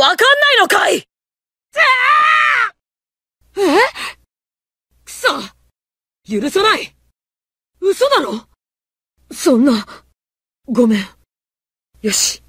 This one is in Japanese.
わかんないのかいえくそ許さない嘘だろそんな、ごめん。よし。